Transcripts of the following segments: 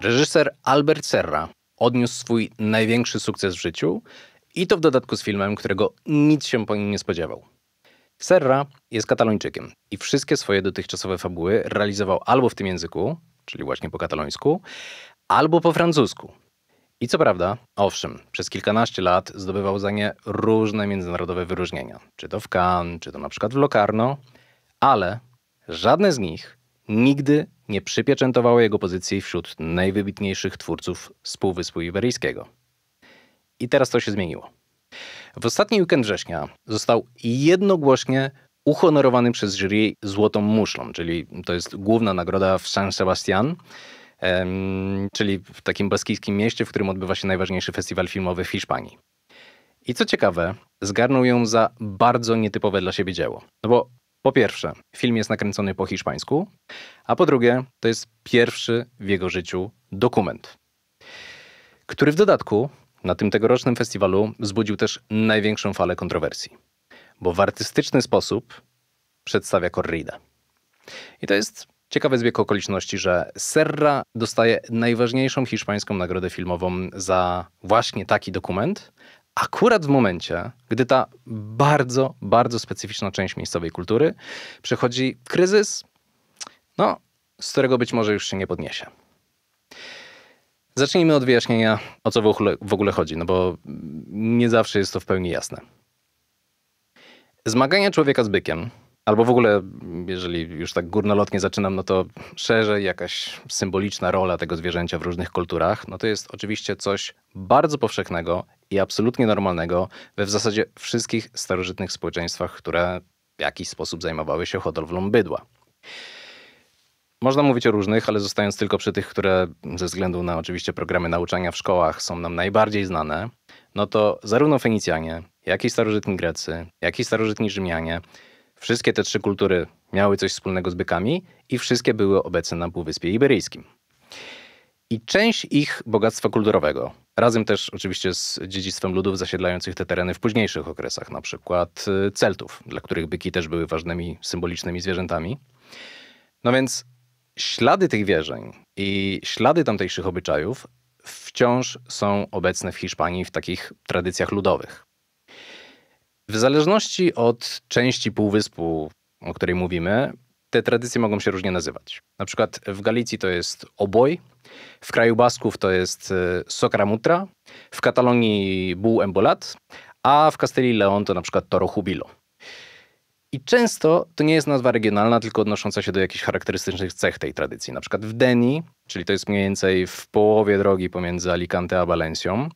Reżyser Albert Serra odniósł swój największy sukces w życiu i to w dodatku z filmem, którego nic się po nim nie spodziewał. Serra jest katalończykiem i wszystkie swoje dotychczasowe fabuły realizował albo w tym języku, czyli właśnie po katalońsku, albo po francusku. I co prawda, owszem, przez kilkanaście lat zdobywał za nie różne międzynarodowe wyróżnienia, czy to w Cannes, czy to na przykład w Locarno, ale żadne z nich nigdy nie przypieczętowało jego pozycji wśród najwybitniejszych twórców z Półwyspu Iberyjskiego. I teraz to się zmieniło. W ostatni weekend września został jednogłośnie uhonorowany przez jury Złotą Muszlą, czyli to jest główna nagroda w San Sebastian, czyli w takim baskijskim mieście, w którym odbywa się najważniejszy festiwal filmowy w Hiszpanii. I co ciekawe, zgarnął ją za bardzo nietypowe dla siebie dzieło. No bo po pierwsze, film jest nakręcony po hiszpańsku, a po drugie, to jest pierwszy w jego życiu dokument, który w dodatku na tym tegorocznym festiwalu wzbudził też największą falę kontrowersji, bo w artystyczny sposób przedstawia Corrida. I to jest ciekawe zbieg okoliczności, że Serra dostaje najważniejszą hiszpańską nagrodę filmową za właśnie taki dokument, akurat w momencie, gdy ta bardzo, bardzo specyficzna część miejscowej kultury przechodzi kryzys, no, z którego być może już się nie podniesie. Zacznijmy od wyjaśnienia, o co w ogóle chodzi, no bo nie zawsze jest to w pełni jasne. Zmagania człowieka z bykiem Albo w ogóle, jeżeli już tak górnolotnie zaczynam, no to szerzej jakaś symboliczna rola tego zwierzęcia w różnych kulturach, no to jest oczywiście coś bardzo powszechnego i absolutnie normalnego we w zasadzie wszystkich starożytnych społeczeństwach, które w jakiś sposób zajmowały się hodowlą bydła. Można mówić o różnych, ale zostając tylko przy tych, które ze względu na oczywiście programy nauczania w szkołach są nam najbardziej znane, no to zarówno Fenicjanie, jak i starożytni Grecy, jak i starożytni Rzymianie Wszystkie te trzy kultury miały coś wspólnego z bykami i wszystkie były obecne na Półwyspie Iberyjskim. I część ich bogactwa kulturowego, razem też oczywiście z dziedzictwem ludów zasiedlających te tereny w późniejszych okresach, na przykład y, Celtów, dla których byki też były ważnymi symbolicznymi zwierzętami. No więc ślady tych wierzeń i ślady tamtejszych obyczajów wciąż są obecne w Hiszpanii w takich tradycjach ludowych. W zależności od części półwyspu, o której mówimy, te tradycje mogą się różnie nazywać. Na przykład w Galicji to jest oboj, w kraju Basków to jest e, sokramutra, w Katalonii buł embolat, a w Kastylii Leon to na przykład toro jubilo. I często to nie jest nazwa regionalna, tylko odnosząca się do jakichś charakterystycznych cech tej tradycji. Na przykład w Denii, czyli to jest mniej więcej w połowie drogi pomiędzy Alicante a Valencią,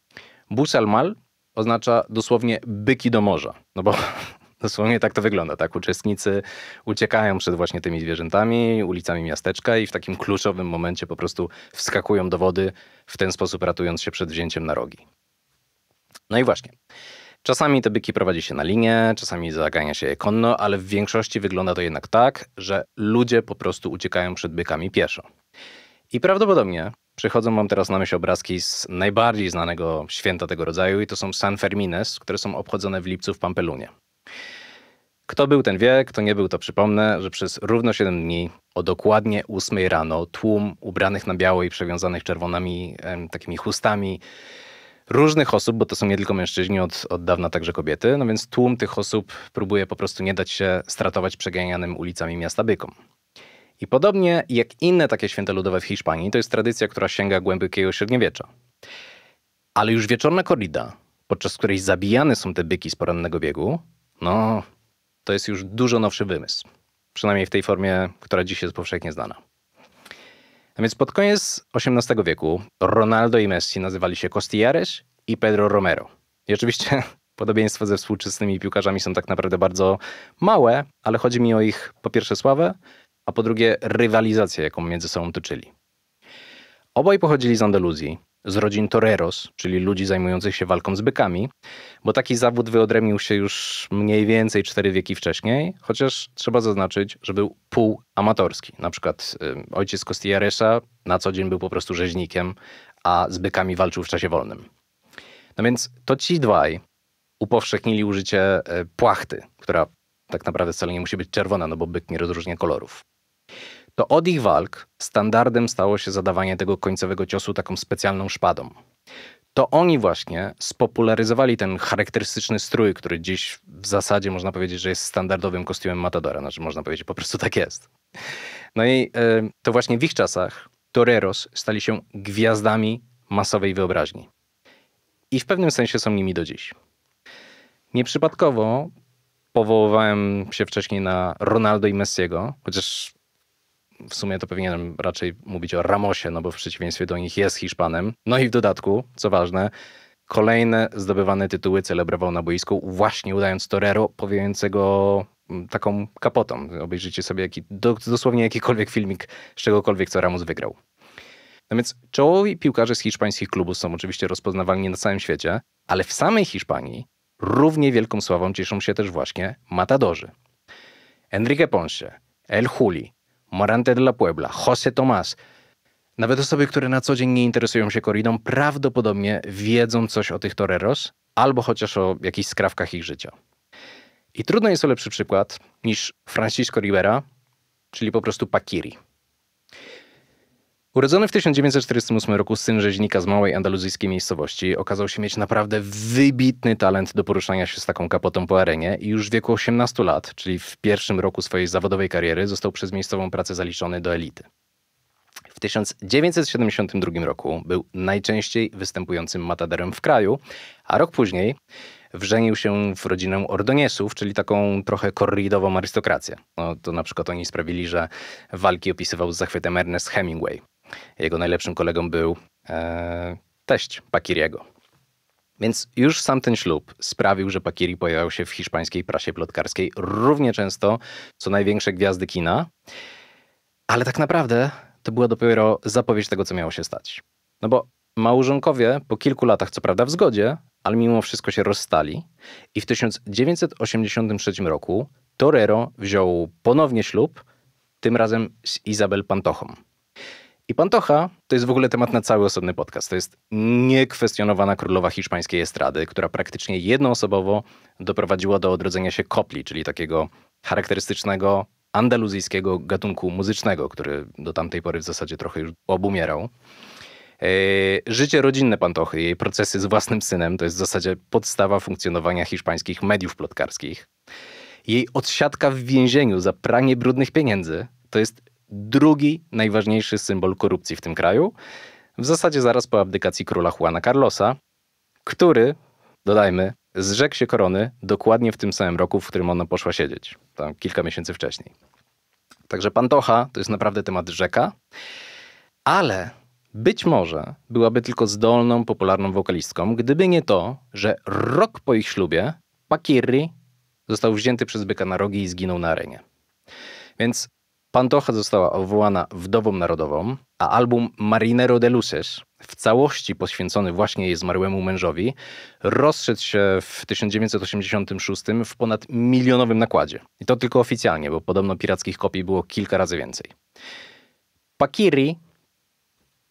Busalmal oznacza dosłownie byki do morza. No bo dosłownie tak to wygląda, tak? Uczestnicy uciekają przed właśnie tymi zwierzętami, ulicami miasteczka i w takim kluczowym momencie po prostu wskakują do wody, w ten sposób ratując się przed wzięciem na rogi. No i właśnie. Czasami te byki prowadzi się na linię, czasami zagania się je konno, ale w większości wygląda to jednak tak, że ludzie po prostu uciekają przed bykami pieszo. I prawdopodobnie Przychodzą mam teraz na myśl obrazki z najbardziej znanego święta tego rodzaju i to są San Fermines, które są obchodzone w lipcu w Pampelunie. Kto był ten wie, kto nie był, to przypomnę, że przez równo 7 dni o dokładnie 8 rano tłum ubranych na biało i przewiązanych czerwonymi em, takimi chustami różnych osób, bo to są nie tylko mężczyźni, od, od dawna także kobiety, no więc tłum tych osób próbuje po prostu nie dać się stratować przeganianym ulicami miasta bykom. I podobnie jak inne takie święta ludowe w Hiszpanii, to jest tradycja, która sięga głębokiego średniowiecza. Ale już wieczorna korida, podczas której zabijane są te byki z porannego biegu, no to jest już dużo nowszy wymysł. Przynajmniej w tej formie, która dziś jest powszechnie znana. A więc pod koniec XVIII wieku Ronaldo i Messi nazywali się Costillares i Pedro Romero. I oczywiście podobieństwa ze współczesnymi piłkarzami są tak naprawdę bardzo małe, ale chodzi mi o ich po pierwsze sławę, a po drugie rywalizację, jaką między sobą toczyli. Obaj pochodzili z Andaluzji, z rodzin toreros, czyli ludzi zajmujących się walką z bykami, bo taki zawód wyodrębnił się już mniej więcej cztery wieki wcześniej, chociaż trzeba zaznaczyć, że był półamatorski. Na przykład y, ojciec Costillaresa na co dzień był po prostu rzeźnikiem, a z bykami walczył w czasie wolnym. No więc to ci dwaj upowszechnili użycie y, płachty, która tak naprawdę wcale nie musi być czerwona, no bo byk nie rozróżnia kolorów. To od ich walk standardem stało się zadawanie tego końcowego ciosu taką specjalną szpadą. To oni właśnie spopularyzowali ten charakterystyczny strój, który dziś w zasadzie można powiedzieć, że jest standardowym kostiumem Matadora. Znaczy, można powiedzieć, po prostu tak jest. No i yy, to właśnie w ich czasach toreros stali się gwiazdami masowej wyobraźni. I w pewnym sensie są nimi do dziś. Nieprzypadkowo powoływałem się wcześniej na Ronaldo i Messiego, chociaż w sumie to powinienem raczej mówić o Ramosie, no bo w przeciwieństwie do nich jest Hiszpanem. No i w dodatku, co ważne, kolejne zdobywane tytuły celebrował na boisku, właśnie udając Torero powiejącego mm, taką kapotą. Obejrzyjcie sobie jaki, dosłownie jakikolwiek filmik z czegokolwiek, co Ramos wygrał. No więc czołowi piłkarze z hiszpańskich klubów są oczywiście rozpoznawalni na całym świecie, ale w samej Hiszpanii równie wielką sławą cieszą się też właśnie matadorzy. Enrique Ponce, El Juli, Morante de la Puebla, José Tomás. Nawet osoby, które na co dzień nie interesują się koridą, prawdopodobnie wiedzą coś o tych toreros albo chociaż o jakichś skrawkach ich życia. I trudno jest o lepszy przykład niż Francisco Rivera, czyli po prostu Pakiri. Urodzony w 1948 roku syn rzeźnika z małej andaluzyjskiej miejscowości okazał się mieć naprawdę wybitny talent do poruszania się z taką kapotą po arenie i już w wieku 18 lat, czyli w pierwszym roku swojej zawodowej kariery, został przez miejscową pracę zaliczony do elity. W 1972 roku był najczęściej występującym matadorem w kraju, a rok później wrzenił się w rodzinę Ordoniesów, czyli taką trochę korridową arystokrację. No, to na przykład oni sprawili, że walki opisywał z zachwytem Ernest Hemingway. Jego najlepszym kolegą był e, teść Pakiriego. Więc już sam ten ślub sprawił, że Pakiri pojawiał się w hiszpańskiej prasie plotkarskiej równie często co największe gwiazdy kina. Ale tak naprawdę to była dopiero zapowiedź tego, co miało się stać. No bo małżonkowie po kilku latach, co prawda w zgodzie, ale mimo wszystko się rozstali i w 1983 roku Torero wziął ponownie ślub, tym razem z Izabel Pantochą. I Pantocha to jest w ogóle temat na cały osobny podcast. To jest niekwestionowana królowa hiszpańskiej estrady, która praktycznie jednoosobowo doprowadziła do odrodzenia się kopli, czyli takiego charakterystycznego andaluzyjskiego gatunku muzycznego, który do tamtej pory w zasadzie trochę już obumierał. E, życie rodzinne Pantochy, jej procesy z własnym synem, to jest w zasadzie podstawa funkcjonowania hiszpańskich mediów plotkarskich. Jej odsiadka w więzieniu za pranie brudnych pieniędzy, to jest drugi najważniejszy symbol korupcji w tym kraju, w zasadzie zaraz po abdykacji króla Juana Carlosa, który, dodajmy, zrzekł się korony dokładnie w tym samym roku, w którym ona poszła siedzieć, tam kilka miesięcy wcześniej. Także Pantocha to jest naprawdę temat rzeka, ale być może byłaby tylko zdolną, popularną wokalistką, gdyby nie to, że rok po ich ślubie Pakiri został wzięty przez byka na rogi i zginął na arenie. Więc Pantocha została odwołana wdową narodową, a album Marinero de Luces, w całości poświęcony właśnie jej zmarłemu mężowi, rozszedł się w 1986 w ponad milionowym nakładzie. I to tylko oficjalnie, bo podobno pirackich kopii było kilka razy więcej. Pakiri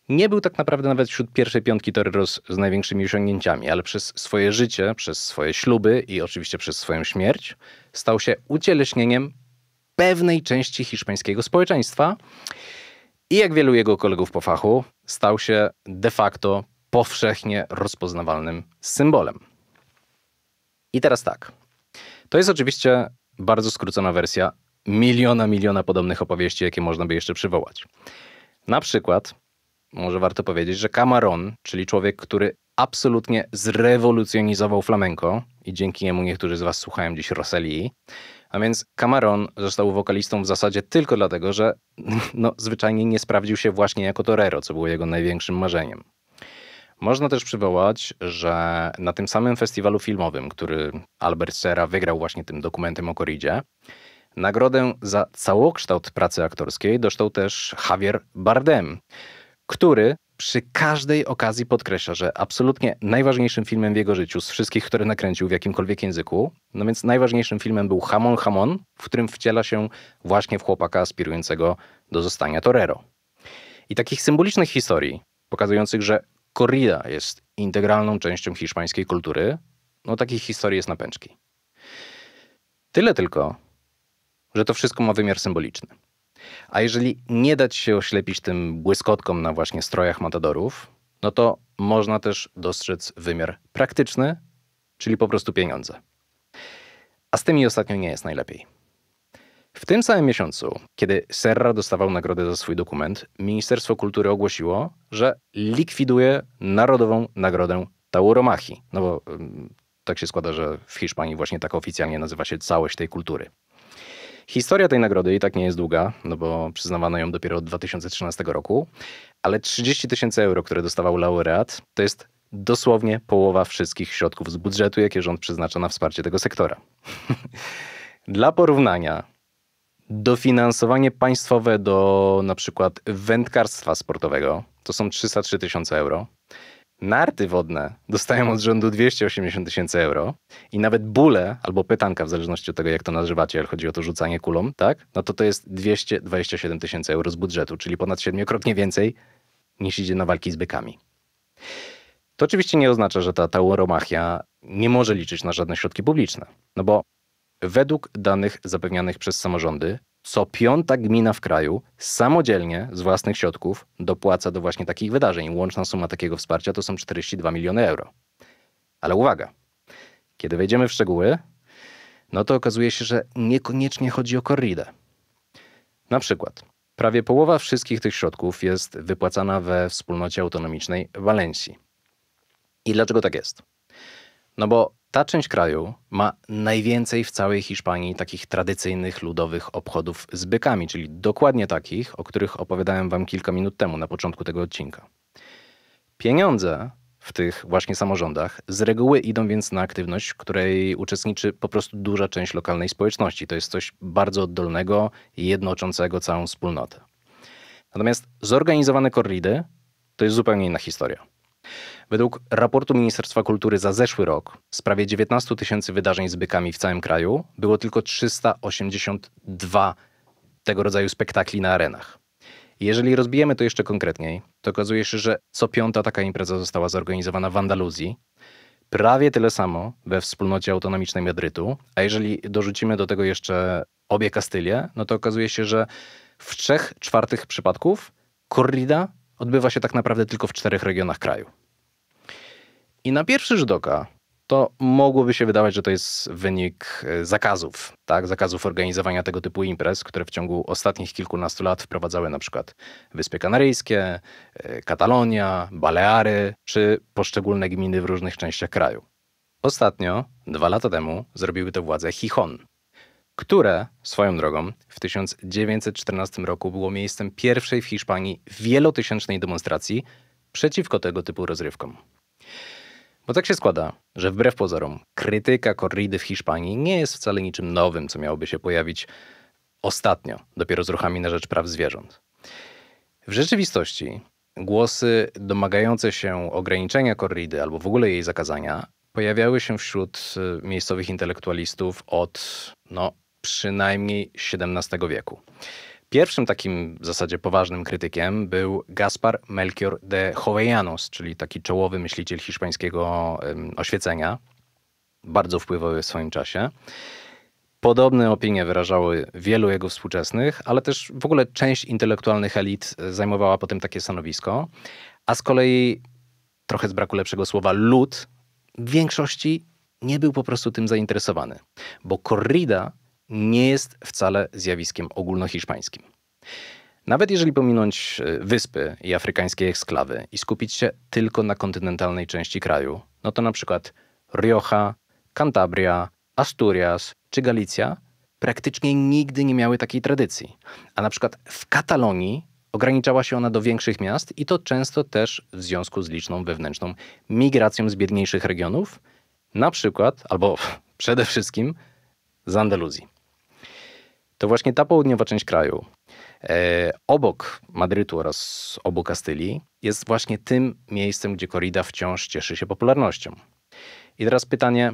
nie był tak naprawdę nawet wśród pierwszej piątki Torres z największymi osiągnięciami, ale przez swoje życie, przez swoje śluby i oczywiście przez swoją śmierć stał się ucieleśnieniem pewnej części hiszpańskiego społeczeństwa. I jak wielu jego kolegów po fachu, stał się de facto powszechnie rozpoznawalnym symbolem. I teraz tak. To jest oczywiście bardzo skrócona wersja miliona, miliona podobnych opowieści, jakie można by jeszcze przywołać. Na przykład, może warto powiedzieć, że Camaron, czyli człowiek, który absolutnie zrewolucjonizował flamenko i dzięki niemu niektórzy z was słuchają dziś Rosalii, a więc Cameron został wokalistą w zasadzie tylko dlatego, że no, zwyczajnie nie sprawdził się właśnie jako torero, co było jego największym marzeniem. Można też przywołać, że na tym samym festiwalu filmowym, który Albert Serra wygrał właśnie tym dokumentem o Coridzie, nagrodę za całokształt pracy aktorskiej dostał też Javier Bardem, który przy każdej okazji podkreśla, że absolutnie najważniejszym filmem w jego życiu z wszystkich, które nakręcił w jakimkolwiek języku, no więc najważniejszym filmem był Hamon Hamon, w którym wciela się właśnie w chłopaka aspirującego do zostania torero. I takich symbolicznych historii, pokazujących, że corrida jest integralną częścią hiszpańskiej kultury, no takich historii jest na pęczki. Tyle tylko, że to wszystko ma wymiar symboliczny. A jeżeli nie dać się oślepić tym błyskotkom na właśnie strojach matadorów, no to można też dostrzec wymiar praktyczny, czyli po prostu pieniądze. A z tymi ostatnio nie jest najlepiej. W tym samym miesiącu, kiedy Serra dostawał nagrodę za swój dokument, Ministerstwo Kultury ogłosiło, że likwiduje Narodową Nagrodę Tauromachi. No bo tak się składa, że w Hiszpanii właśnie tak oficjalnie nazywa się całość tej kultury. Historia tej nagrody i tak nie jest długa, no bo przyznawano ją dopiero od 2013 roku, ale 30 tysięcy euro, które dostawał laureat, to jest dosłownie połowa wszystkich środków z budżetu, jakie rząd przeznacza na wsparcie tego sektora. Dla porównania, dofinansowanie państwowe do na przykład wędkarstwa sportowego to są 303 tysiące euro. Narty wodne dostają od rządu 280 tysięcy euro i nawet bóle albo pytanka, w zależności od tego, jak to nazywacie, ale chodzi o to rzucanie kulą, tak? No to to jest 227 tysięcy euro z budżetu, czyli ponad siedmiokrotnie więcej niż idzie na walki z bykami. To oczywiście nie oznacza, że ta tauromachia nie może liczyć na żadne środki publiczne, no bo według danych zapewnianych przez samorządy co piąta gmina w kraju samodzielnie z własnych środków dopłaca do właśnie takich wydarzeń. Łączna suma takiego wsparcia to są 42 miliony euro. Ale uwaga, kiedy wejdziemy w szczegóły, no to okazuje się, że niekoniecznie chodzi o korridę. Na przykład, prawie połowa wszystkich tych środków jest wypłacana we wspólnocie autonomicznej Walencji. I dlaczego tak jest? No bo ta część kraju ma najwięcej w całej Hiszpanii takich tradycyjnych ludowych obchodów z bykami, czyli dokładnie takich, o których opowiadałem wam kilka minut temu na początku tego odcinka. Pieniądze w tych właśnie samorządach z reguły idą więc na aktywność, której uczestniczy po prostu duża część lokalnej społeczności. To jest coś bardzo oddolnego, jednoczącego całą wspólnotę. Natomiast zorganizowane korridy to jest zupełnie inna historia. Według raportu Ministerstwa Kultury za zeszły rok z sprawie 19 tysięcy wydarzeń z bykami w całym kraju było tylko 382 tego rodzaju spektakli na arenach. Jeżeli rozbijemy to jeszcze konkretniej, to okazuje się, że co piąta taka impreza została zorganizowana w Andaluzji, prawie tyle samo we wspólnocie autonomicznej Madrytu, a jeżeli dorzucimy do tego jeszcze obie Kastylie, no to okazuje się, że w trzech czwartych przypadków korrida odbywa się tak naprawdę tylko w czterech regionach kraju. I na pierwszy rzut oka to mogłoby się wydawać, że to jest wynik e, zakazów, tak? zakazów organizowania tego typu imprez, które w ciągu ostatnich kilkunastu lat wprowadzały na przykład Wyspy Kanaryjskie, e, Katalonia, Baleary czy poszczególne gminy w różnych częściach kraju. Ostatnio, dwa lata temu, zrobiły to władze Chichon, które swoją drogą w 1914 roku było miejscem pierwszej w Hiszpanii wielotysięcznej demonstracji przeciwko tego typu rozrywkom. Bo tak się składa, że wbrew pozorom, krytyka korridy w Hiszpanii nie jest wcale niczym nowym, co miałoby się pojawić ostatnio, dopiero z ruchami na rzecz praw zwierząt. W rzeczywistości głosy domagające się ograniczenia korridy albo w ogóle jej zakazania pojawiały się wśród y, miejscowych intelektualistów od no, przynajmniej XVII wieku. Pierwszym takim w zasadzie poważnym krytykiem był Gaspar Melchior de Jovellanos, czyli taki czołowy myśliciel hiszpańskiego oświecenia. Bardzo wpływowy w swoim czasie. Podobne opinie wyrażały wielu jego współczesnych, ale też w ogóle część intelektualnych elit e, zajmowała potem takie stanowisko. A z kolei, trochę z braku lepszego słowa, lud w większości nie był po prostu tym zainteresowany, bo korrida nie jest wcale zjawiskiem ogólnohiszpańskim. Nawet jeżeli pominąć e, wyspy i afrykańskie eksklawy i skupić się tylko na kontynentalnej części kraju, no to na przykład Rioja, Cantabria, Asturias czy Galicja praktycznie nigdy nie miały takiej tradycji. A na przykład w Katalonii ograniczała się ona do większych miast i to często też w związku z liczną wewnętrzną migracją z biedniejszych regionów, na przykład albo przede wszystkim z Andaluzji to właśnie ta południowa część kraju, e, obok Madrytu oraz obok Kastylii, jest właśnie tym miejscem, gdzie korida wciąż cieszy się popularnością. I teraz pytanie,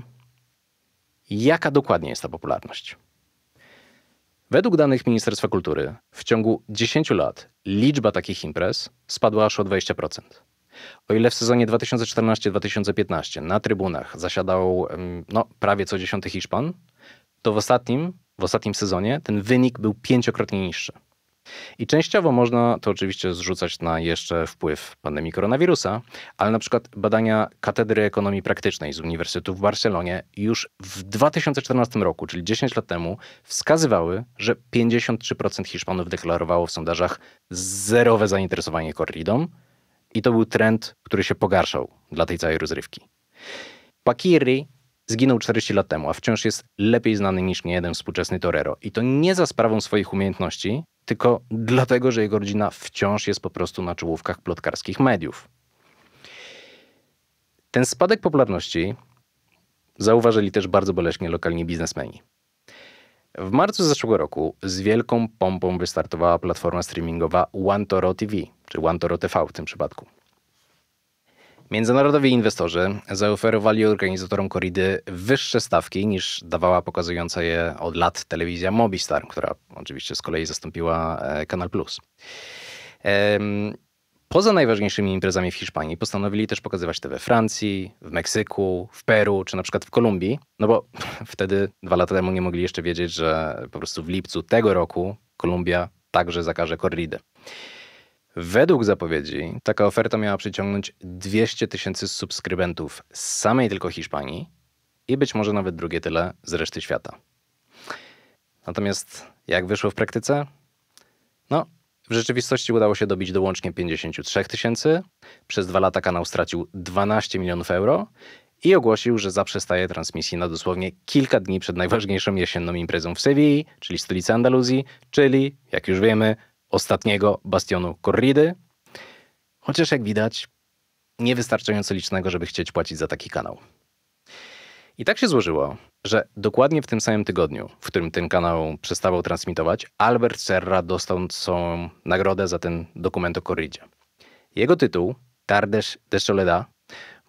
jaka dokładnie jest ta popularność? Według danych Ministerstwa Kultury w ciągu 10 lat liczba takich imprez spadła aż o 20%. O ile w sezonie 2014-2015 na trybunach zasiadał no, prawie co dziesiąty Hiszpan, to w ostatnim w ostatnim sezonie ten wynik był pięciokrotnie niższy. I częściowo można to oczywiście zrzucać na jeszcze wpływ pandemii koronawirusa, ale na przykład badania Katedry Ekonomii Praktycznej z Uniwersytetu w Barcelonie już w 2014 roku, czyli 10 lat temu, wskazywały, że 53% Hiszpanów deklarowało w sondażach zerowe zainteresowanie korridą i to był trend, który się pogarszał dla tej całej rozrywki. Pakiri zginął 40 lat temu, a wciąż jest lepiej znany niż niejeden współczesny torero. I to nie za sprawą swoich umiejętności, tylko dlatego, że jego rodzina wciąż jest po prostu na czołówkach plotkarskich mediów. Ten spadek popularności zauważyli też bardzo boleśnie lokalni biznesmeni. W marcu zeszłego roku z wielką pompą wystartowała platforma streamingowa OneToro TV, czy OneToro TV w tym przypadku. Międzynarodowi inwestorzy zaoferowali organizatorom koridy wyższe stawki niż dawała pokazująca je od lat telewizja Mobistar, która oczywiście z kolei zastąpiła e, Kanal Plus. Poza najważniejszymi imprezami w Hiszpanii postanowili też pokazywać te we Francji, w Meksyku, w Peru czy na przykład w Kolumbii, no bo wtedy dwa lata temu nie mogli jeszcze wiedzieć, że po prostu w lipcu tego roku Kolumbia także zakaże korridy. Według zapowiedzi taka oferta miała przyciągnąć 200 tysięcy subskrybentów z samej tylko Hiszpanii i być może nawet drugie tyle z reszty świata. Natomiast jak wyszło w praktyce? No, w rzeczywistości udało się dobić do łącznie 53 tysięcy. Przez dwa lata kanał stracił 12 milionów euro i ogłosił, że zaprzestaje transmisji na dosłownie kilka dni przed najważniejszą jesienną imprezą w Sewilli, czyli stolicy Andaluzji, czyli, jak już wiemy, ostatniego bastionu Korridy, chociaż jak widać, niewystarczająco licznego, żeby chcieć płacić za taki kanał. I tak się złożyło, że dokładnie w tym samym tygodniu, w którym ten kanał przestawał transmitować, Albert Serra dostał swoją nagrodę za ten dokument o Korridzie. Jego tytuł, Tardes de Soledad,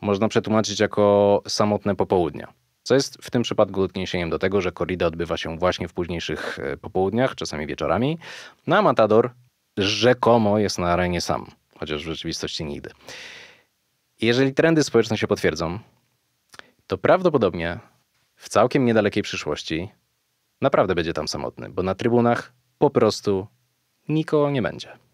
można przetłumaczyć jako Samotne Popołudnia co jest w tym przypadku odniesieniem do tego, że korrida odbywa się właśnie w późniejszych e, popołudniach, czasami wieczorami, no a Matador rzekomo jest na arenie sam, chociaż w rzeczywistości nigdy. Jeżeli trendy społeczne się potwierdzą, to prawdopodobnie w całkiem niedalekiej przyszłości naprawdę będzie tam samotny, bo na trybunach po prostu nikogo nie będzie.